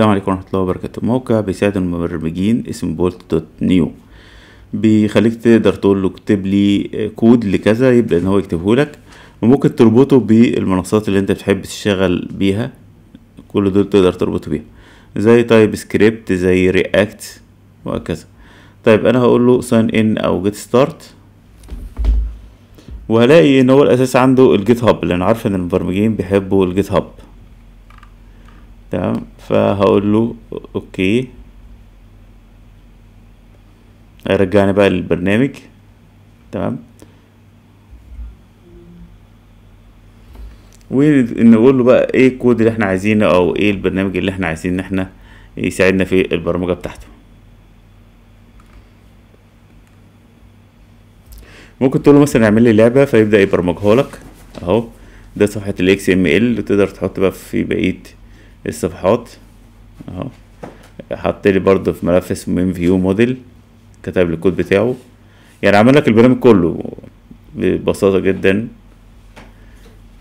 السلام عليكم ورحمة الله وبركاته موقع بيساعد المبرمجين اسمه بولت دوت نيو بيخليك تقدر تقول له اكتب لي كود لكذا يبدأ ان هو يكتبه لك وممكن تربطه بالمنصات اللي انت بتحب تشتغل بيها كل دول تقدر تربطه بيها زي تايب سكريبت زي رياكت وهكذا طيب انا هقول له ساين ان او جيت ستارت وهلاقي ان هو الاساس عنده الجيت هاب لان عارف ان المبرمجين بيحبوا الجيت هاب تمام فهقول له اوكي هيرجعني بقى للبرنامج تمام ونقول له بقى ايه الكود اللي احنا عايزينه او ايه البرنامج اللي احنا عايزين ان احنا يساعدنا في البرمجه بتاعته ممكن تقول له مثلا اعمل لي لعبه فيبدا يبرمجها لك اهو ده صفحه الاكس ام ال تقدر تحط بقى في بقيه الصفحات اهو حط لي برضه في ملف اسمه ام فيو موديل كتب لي الكود بتاعه يعني عمل لك البرنامج كله ببساطه جدا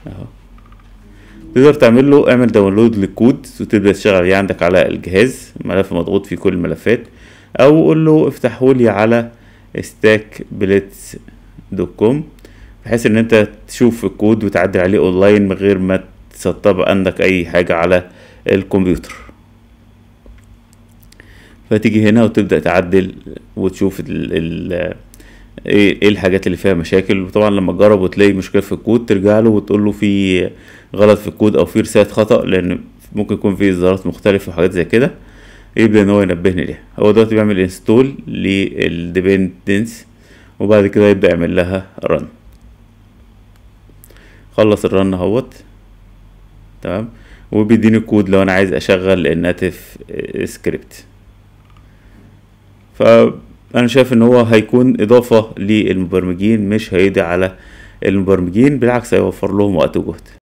اهو تقدر تعمل له اعمل داونلود للكود وتبدا تشتغل عليه يعني عندك على الجهاز ملف مضغوط فيه كل الملفات او قول له افتحه لي على ستاك بليتس دوت كوم بحيث ان انت تشوف الكود وتعدل عليه اونلاين من غير ما تسطب عندك اي حاجه على الكمبيوتر فتيجي هنا وتبدأ تعدل وتشوف ال إيه،, ايه الحاجات اللي فيها مشاكل وطبعا لما تجرب وتلاقي مشكله في الكود ترجع له وتقول له في غلط في الكود او في رساله خطا لان ممكن يكون في اصدارات مختلفه وحاجات زي كده يبدا ان هو ينبهني ليها هو دلوقتي بيعمل انستول للديبندنس وبعد كده يبدا يعمل لها رن خلص الرن اهوت تمام وبيديني كود لو انا عايز اشغل الناتف سكريبت فانا شايف ان هو هيكون اضافة للمبرمجين مش هيدي على المبرمجين بالعكس هيوفر لهم وقت وجهد